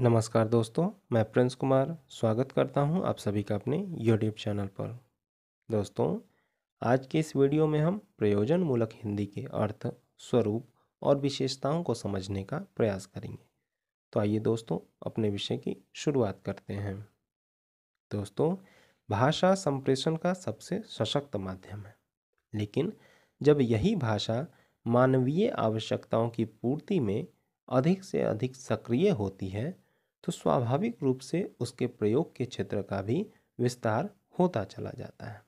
नमस्कार दोस्तों मैं प्रिंस कुमार स्वागत करता हूं आप सभी का अपने यूट्यूब चैनल पर दोस्तों आज के इस वीडियो में हम प्रयोजन मूलक हिंदी के अर्थ स्वरूप और विशेषताओं को समझने का प्रयास करेंगे तो आइए दोस्तों अपने विषय की शुरुआत करते हैं दोस्तों भाषा संप्रेषण का सबसे सशक्त माध्यम है लेकिन जब यही भाषा मानवीय आवश्यकताओं की पूर्ति में अधिक से अधिक सक्रिय होती है तो स्वाभाविक रूप से उसके प्रयोग के क्षेत्र का भी विस्तार होता चला जाता है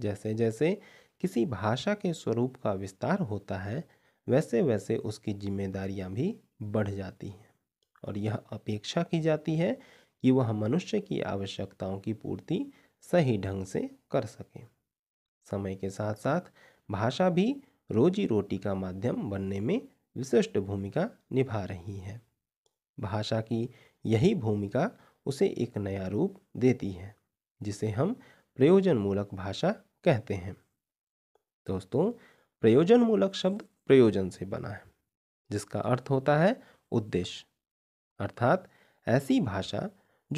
जैसे जैसे किसी भाषा के स्वरूप का विस्तार होता है वैसे वैसे उसकी जिम्मेदारियां भी बढ़ जाती हैं और यह अपेक्षा की जाती है कि वह मनुष्य की आवश्यकताओं की पूर्ति सही ढंग से कर सके समय के साथ साथ भाषा भी रोजी रोटी का माध्यम बनने में विशिष्ट भूमिका निभा रही है भाषा की यही भूमिका उसे एक नया रूप देती है जिसे हम प्रयोजन मूलक भाषा कहते हैं दोस्तों प्रयोजन मूलक शब्द प्रयोजन से बना है जिसका अर्थ होता है उद्देश्य अर्थात ऐसी भाषा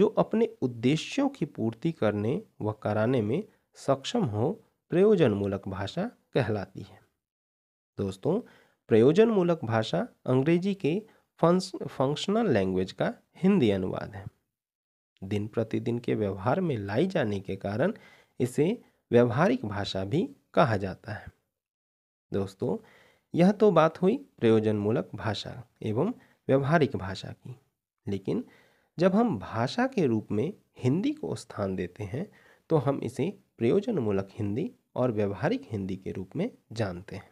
जो अपने उद्देश्यों की पूर्ति करने व कराने में सक्षम हो प्रयोजन मूलक भाषा कहलाती है दोस्तों प्रयोजन मूलक भाषा अंग्रेजी के फंक्शनल लैंग्वेज का हिंदी अनुवाद है दिन प्रतिदिन के व्यवहार में लाई जाने के कारण इसे व्यवहारिक भाषा भी कहा जाता है दोस्तों यह तो बात हुई प्रयोजनमूलक भाषा एवं व्यवहारिक भाषा की लेकिन जब हम भाषा के रूप में हिंदी को स्थान देते हैं तो हम इसे प्रयोजनमूलक हिंदी और व्यवहारिक हिंदी के रूप में जानते हैं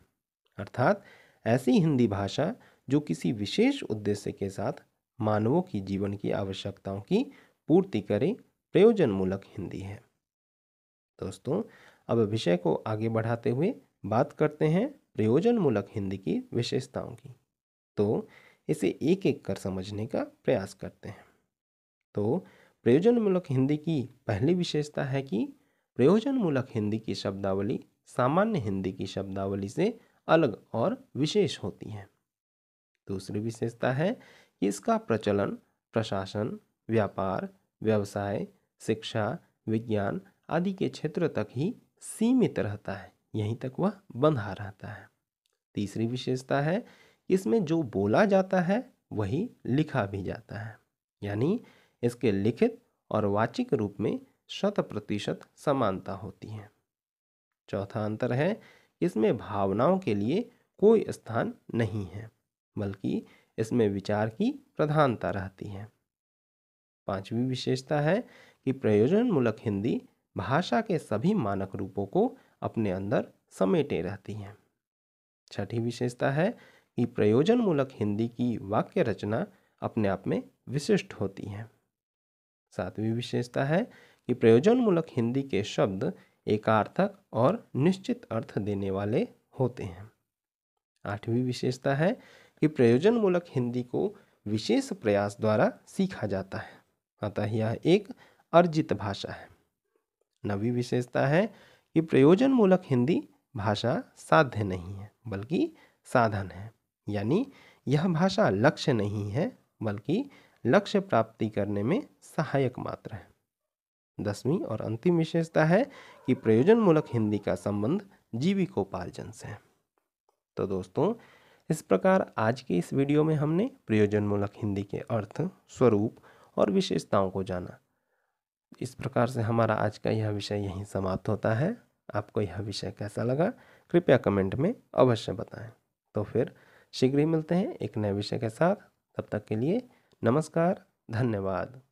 अर्थात ऐसी हिंदी भाषा जो किसी विशेष उद्देश्य के साथ मानवों की जीवन की आवश्यकताओं की पूर्ति करे प्रयोजनमूलक हिंदी है दोस्तों अब विषय को आगे बढ़ाते हुए बात करते हैं प्रयोजनमूलक हिंदी की विशेषताओं की तो इसे एक एक कर समझने का प्रयास करते हैं तो प्रयोजनमूलक हिंदी की पहली विशेषता है कि प्रयोजनमूलक हिंदी की शब्दावली सामान्य हिंदी की शब्दावली से अलग और विशेष होती है दूसरी विशेषता है कि इसका प्रचलन प्रशासन व्यापार व्यवसाय शिक्षा विज्ञान आदि के क्षेत्र तक ही सीमित रहता है यहीं तक वह बंधा रहता है तीसरी विशेषता है इसमें जो बोला जाता है वही लिखा भी जाता है यानी इसके लिखित और वाचिक रूप में शत प्रतिशत समानता होती है चौथा अंतर है इसमें भावनाओं के लिए कोई स्थान नहीं है बल्कि इसमें विचार की प्रधानता रहती है पांचवी विशेषता है कि प्रयोजनमूलक हिंदी भाषा के सभी मानक रूपों को अपने अंदर समेटे रहती है छठी विशेषता है कि प्रयोजनमूलक हिंदी की वाक्य रचना अपने आप में विशिष्ट होती है सातवीं विशेषता है कि प्रयोजनमूलक हिंदी के शब्द एकार्थक और निश्चित अर्थ देने वाले होते हैं आठवीं विशेषता है कि प्रयोजनमूलक हिंदी को विशेष प्रयास द्वारा सीखा जाता है अतः यह एक अर्जित भाषा है नवी विशेषता है कि प्रयोजनमूलक हिंदी भाषा साध्य नहीं है बल्कि साधन है यानी यह भाषा लक्ष्य नहीं है बल्कि लक्ष्य प्राप्ति करने में सहायक मात्र है दसवीं और अंतिम विशेषता है कि प्रयोजनमूलक हिंदी का संबंध जीविकोपार्जन से है तो दोस्तों इस प्रकार आज की इस वीडियो में हमने प्रयोजनमूलक हिंदी के अर्थ स्वरूप और विशेषताओं को जाना इस प्रकार से हमारा आज का यह विषय यहीं समाप्त होता है आपको यह विषय कैसा लगा कृपया कमेंट में अवश्य बताएं तो फिर शीघ्र ही मिलते हैं एक नए विषय के साथ तब तक के लिए नमस्कार धन्यवाद